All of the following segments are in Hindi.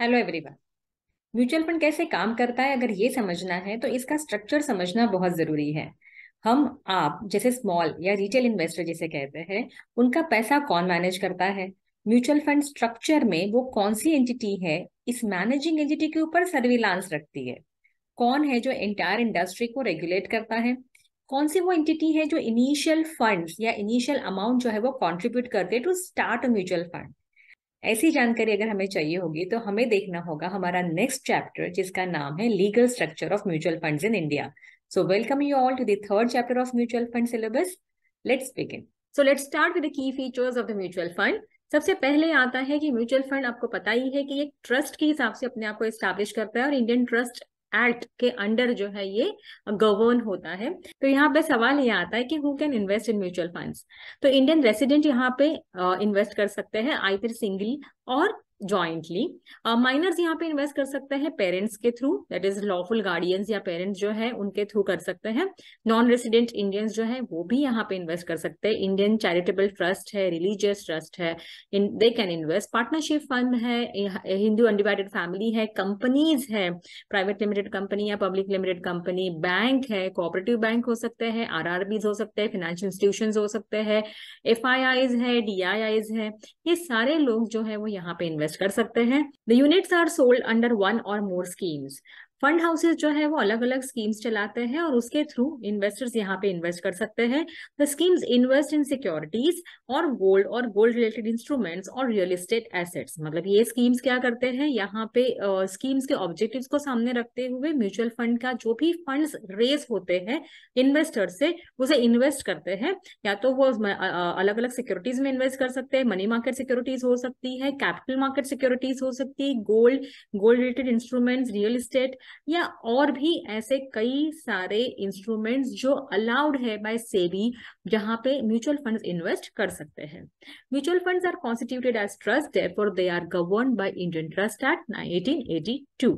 हेलो एवरीवन म्यूचुअल फंड कैसे काम करता है अगर ये समझना है तो इसका स्ट्रक्चर समझना बहुत जरूरी है हम आप जैसे स्मॉल या रिटेल इन्वेस्टर जिसे कहते हैं उनका पैसा कौन मैनेज करता है म्यूचुअल फंड स्ट्रक्चर में वो कौन सी एंटिटी है इस मैनेजिंग एंटिटी के ऊपर सर्विलांस रखती है कौन है जो एंटायर इंडस्ट्री को रेगुलेट करता है कौन सी वो एंटिटी है जो इनिशियल फंड्स या इनिशियल अमाउंट जो है वो कंट्रीब्यूट करते हैं to start a mutual fund ऐसी जानकारी अगर हमें चाहिए होगी तो हमें देखना होगा हमारा नेक्स्ट चैप्टर जिसका नाम है legal structure of mutual funds in India so welcome you all to the third chapter of mutual fund syllabus let's begin so let's start with the key features of the mutual fund सबसे पहले आता है कि म्यूचुअल फंड आपको पता ही है कि एक ट्रस्ट के हिसाब से अपने आप को स्टैब्लिश करता है और इंडियन ट्रस्ट एक्ट के अंडर जो है ये गवर्न होता है तो यहाँ पे सवाल ये आता है कि who can invest in mutual funds तो इंडियन रेसिडेंट यहाँ पे इन्वेस्ट कर सकते हैं I single or jointly minors uh, यहाँ पे इन्वेस्ट कर सकते हैं पेरेंट्स के through that is lawful guardians या पेरेंट्स जो है उनके थ्रू कर सकते हैं नॉन रेसिडेंट इंडियंस जो है वो भी यहाँ पे इन्वेस्ट कर सकते हैं इंडियन चैरिटेबल ट्रस्ट है रिलीजियस ट्रस्ट है they can invest partnership fund है हिंदू अनडिवाइडेड फैमिली है कंपनीज है प्राइवेट लिमिटेड कंपनी या पब्लिक लिमिटेड कंपनी बैंक है कोऑपरेटिव बैंक हो सकते हैं आर हो सकते हैं फाइनेंशियल इंस्टीट्यूशन हो सकते हैं एफ आई आईज है डी आई आईज है ये सारे लोग जो है वो यहाँ पे इन्वेस्ट इन्वेस्ट कर सकते हैं the units are sold under one or more schemes fund houses जो है वो अलग अलग स्कीम्स चलाते हैं और उसके थ्रू इन्वेस्टर्स यहाँ पे इन्वेस्ट कर सकते हैं the schemes invest in securities or gold or gold related instruments or real estate assets मतलब ये स्कीम्स क्या करते हैं यहाँ पे स्कीम्स uh, के ऑब्जेक्टिव को सामने रखते हुए म्यूचुअल फंड का जो भी फंड रेज होते हैं इन्वेस्टर से उसे इन्वेस्ट करते हैं या तो वो अलग अलग सिक्योरिटीज में इन्वेस्ट कर सकते हैं मनी मार्केट सिक्योरिटीज हो सकती है कैपिटल मार्केट सिक्योरिटीज हो सकती है gold gold related instruments real estate या और भी ऐसे कई सारे इंस्ट्रूमेंट्स जो अलाउड है बाय सेबी जहां पे म्यूचुअल फंड्स इन्वेस्ट कर सकते हैं mutual funds are constituted as trust for they are govern by Indian trust act eighty two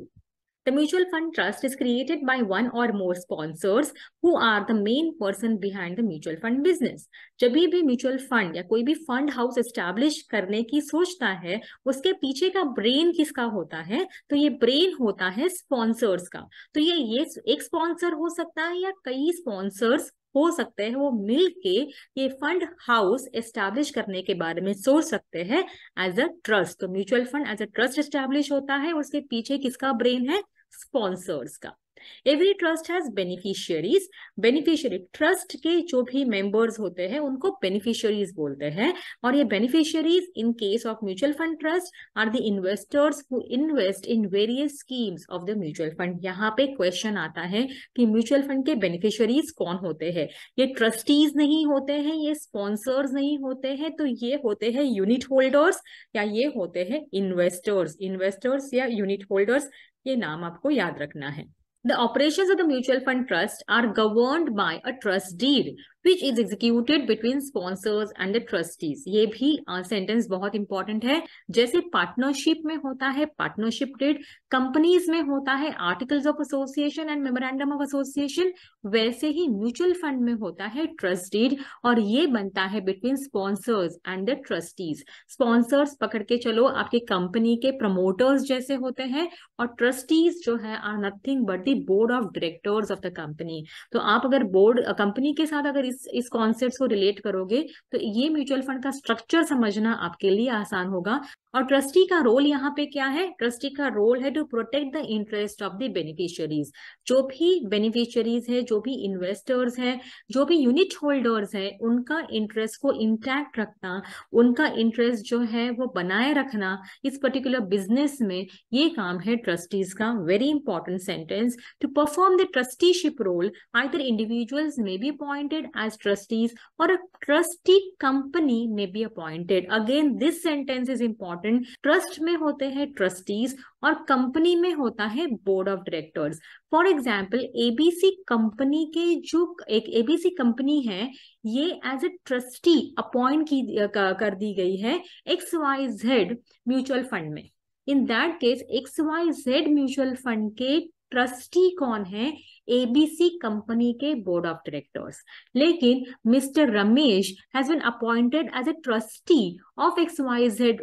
The mutual fund trust is created by one or more sponsors who are the main person behind the mutual fund business. जब भी mutual fund या कोई भी fund house establish करने की सोचता है उसके पीछे का brain किसका होता है तो ये brain होता है sponsors का तो ये ये एक sponsor हो सकता है या कई sponsors हो सकते हैं वो मिलके ये फंड हाउस एस्टैब्लिश करने के बारे में सोच सकते हैं एज अ ट्रस्ट तो mutual fund as a trust establish होता है उसके पीछे किसका ब्रेन है स्पॉन्सर्स का every trust has beneficiaries beneficiary trust के जो भी मेंबर्स होते हैं उनको बेनिफिशियरीज बोलते हैं और ये beneficiaries in case of mutual fund trust are the investors who invest in various schemes of the mutual fund यहाँ पे क्वेश्चन आता है कि म्यूचुअल फंड के बेनिफिशियरीज कौन होते हैं ये ट्रस्टीज नहीं होते हैं ये स्पॉन्सर्स नहीं होते हैं तो ये होते हैं यूनिट होल्डर्स या ये होते हैं इन्वेस्टर्स इन्वेस्टर्स या यूनिट होल्डर्स ये नाम आपको याद रखना है the operation of the mutual fund trust are govern by a trust deed which is executed between sponsors and the trustees ये भी सेंटेंस uh, बहुत इंपॉर्टेंट है जैसे पार्टनरशिप में होता है पार्टनरशिप डेड कंपनीज में होता है articles of association and memorandum of association वैसे ही म्यूचुअल फंड में होता है ट्रस्टीड और ये बनता है between sponsors and the trustees sponsors पकड़ के चलो आपके कंपनी के प्रमोटर्स जैसे होते हैं और ट्रस्टीज जो है are nothing but the board of directors of the company तो आप अगर बोर्ड कंपनी uh, के साथ अगर इस इस कॉन्सेप्ट को रिलेट करोगे तो ये म्यूचुअल फंड का स्ट्रक्चर समझना आपके लिए आसान होगा और ट्रस्टी का रोल यहाँ पे क्या है ट्रस्टी का रोल है to protect the interest of the beneficiaries जो भी बेनिफिशियरीज है जो भी इन्वेस्टर्स है जो भी यूनिट होल्डर्स है उनका इंटरेस्ट को इंटैक्ट रखना उनका इंटरेस्ट जो है वो बनाए रखना इस पर्टिकुलर बिजनेस में ये काम है ट्रस्टीज का very important sentence to perform the trusteeship role either individuals may be appointed as trustees or trustee company may be appointed again this sentence is important important trust में होते हैं ट्रस्टीज और कंपनी में होता है board of directors for example ABC company के जो एक एबीसी कंपनी है ये एज ए ट्रस्टी अपॉइंट की कर दी गई है X Y Z mutual fund में in that case X Y Z mutual fund के ट्रस्टी कौन है एबीसी कंपनी के बोर्ड ऑफ डायरेक्टर्स लेकिन mister Ramesh has been appointed as a trustee of X Y Z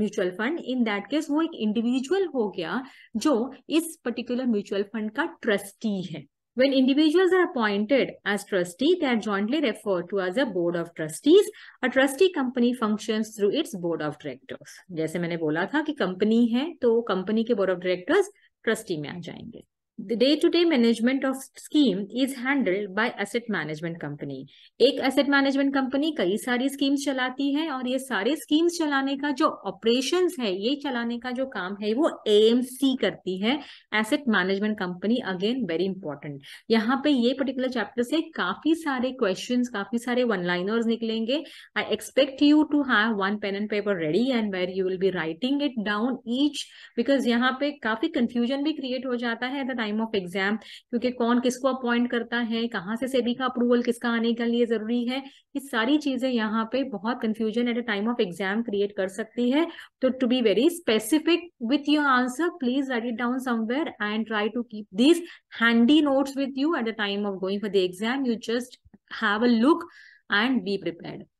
mutual fund in that case वो एक इंडिविजुअल हो गया जो इस पर्टिकुलर म्यूचुअल फंड का ट्रस्टी है When individuals are appointed as trustee, they are jointly referred to as a board of trustees. A trustee company functions through its board of directors. जैसे मैंने बोला था कि कंपनी है तो कंपनी के बोर्ड ऑफ डायरेक्टर्स ट्रस्टी में आ हम्म। जाएंगे the day-to-day -day management of scheme is handled by asset management company. एक asset management company कई सारी schemes चलाती है और ये सारे schemes चलाने का जो operations है ये चलाने का जो काम है वो AMC करती है asset management company again very important. यहाँ पे ये particular chapter से काफी सारे questions काफी सारे one liners निकलेंगे I expect you to have one pen and paper ready and where you will be writing it down each because यहाँ पे काफी confusion भी create हो जाता है at the time time of exam क्योंकि कौन किसको अपॉइंट करता है कहाँ से सेबी का अप्रूवल किसका आने के लिए जरूरी है ये सारी चीजें यहाँ पे बहुत confusion at a time of exam create कर सकती है तो to be very specific with your answer please write it down somewhere and try to keep these handy notes with you at the time of going for the exam you just have a look and be prepare